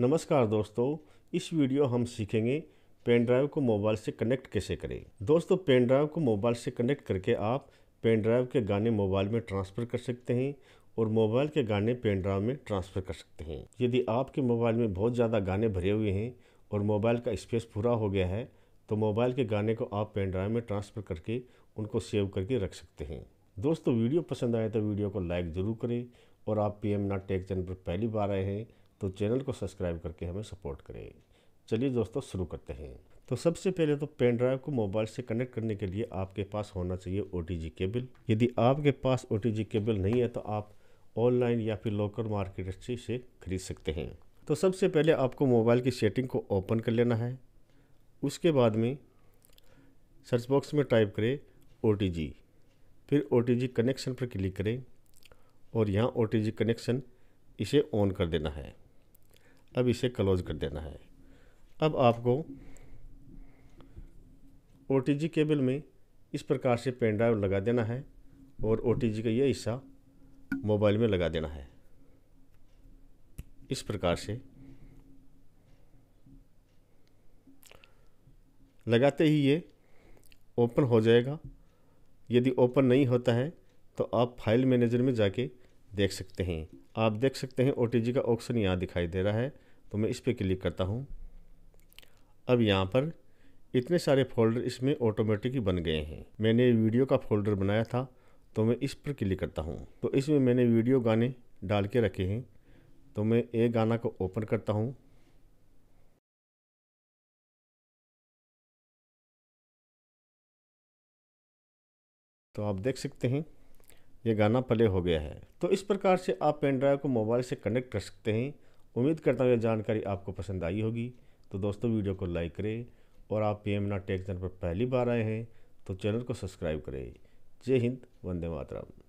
नमस्कार दोस्तों इस वीडियो हम सीखेंगे पेन ड्राइव को मोबाइल से कनेक्ट कैसे करें दोस्तों पेन ड्राइव को मोबाइल से कनेक्ट करके आप पेन ड्राइव के गाने मोबाइल में ट्रांसफ़र कर सकते हैं और मोबाइल के गाने पेन ड्राइव में ट्रांसफ़र कर सकते हैं यदि आपके मोबाइल में बहुत ज़्यादा गाने भरे हुए हैं और मोबाइल का स्पेस पूरा हो गया है तो मोबाइल के गाने को आप पेन ड्राइव में ट्रांसफ़र करके उनको सेव करके रख सकते हैं दोस्तों वीडियो पसंद आए तो वीडियो को लाइक ज़रूर करें और आप P M not tech channel पर पहली बार आए हैं तो चैनल को सब्सक्राइब करके हमें सपोर्ट करें चलिए दोस्तों शुरू करते हैं तो सबसे पहले तो पेन ड्राइव को मोबाइल से कनेक्ट करने के लिए आपके पास होना चाहिए ओ केबल यदि आपके पास ओ केबल नहीं है तो आप ऑनलाइन या फिर लोकल मार्केट से खरीद सकते हैं तो सबसे पहले आपको मोबाइल की सेटिंग को ओपन कर लेना है उसके बाद में सर्च बॉक्स में टाइप करें ओ फिर ओ कनेक्शन पर क्लिक करें और यहाँ ओ कनेक्शन इसे ऑन कर देना है अब इसे क्लोज कर देना है अब आपको ओ केबल में इस प्रकार से पेन ड्राइव लगा देना है और ओ का यह हिस्सा मोबाइल में लगा देना है इस प्रकार से लगाते ही ये ओपन हो जाएगा यदि ओपन नहीं होता है तो आप फाइल मैनेजर में जाके देख सकते हैं आप देख सकते हैं ओ का ऑप्शन यहाँ दिखाई दे रहा है तो मैं इस पर क्लिक करता हूँ अब यहाँ पर इतने सारे फोल्डर इसमें ऑटोमेटिक ही बन गए हैं मैंने वीडियो का फोल्डर बनाया था तो मैं इस पर क्लिक करता हूँ तो इसमें मैंने वीडियो गाने डाल के रखे हैं तो मैं एक गाना को ओपन करता हूँ तो आप देख सकते हैं ये गाना प्ले हो गया है तो इस प्रकार से आप पेन ड्राइव को मोबाइल से कनेक्ट कर सकते हैं उम्मीद करता हूँ यह जानकारी आपको पसंद आई होगी तो दोस्तों वीडियो को लाइक करें और आप पी एम ना टेक पर पहली बार आए हैं तो चैनल को सब्सक्राइब करें जय हिंद वंदे मातरम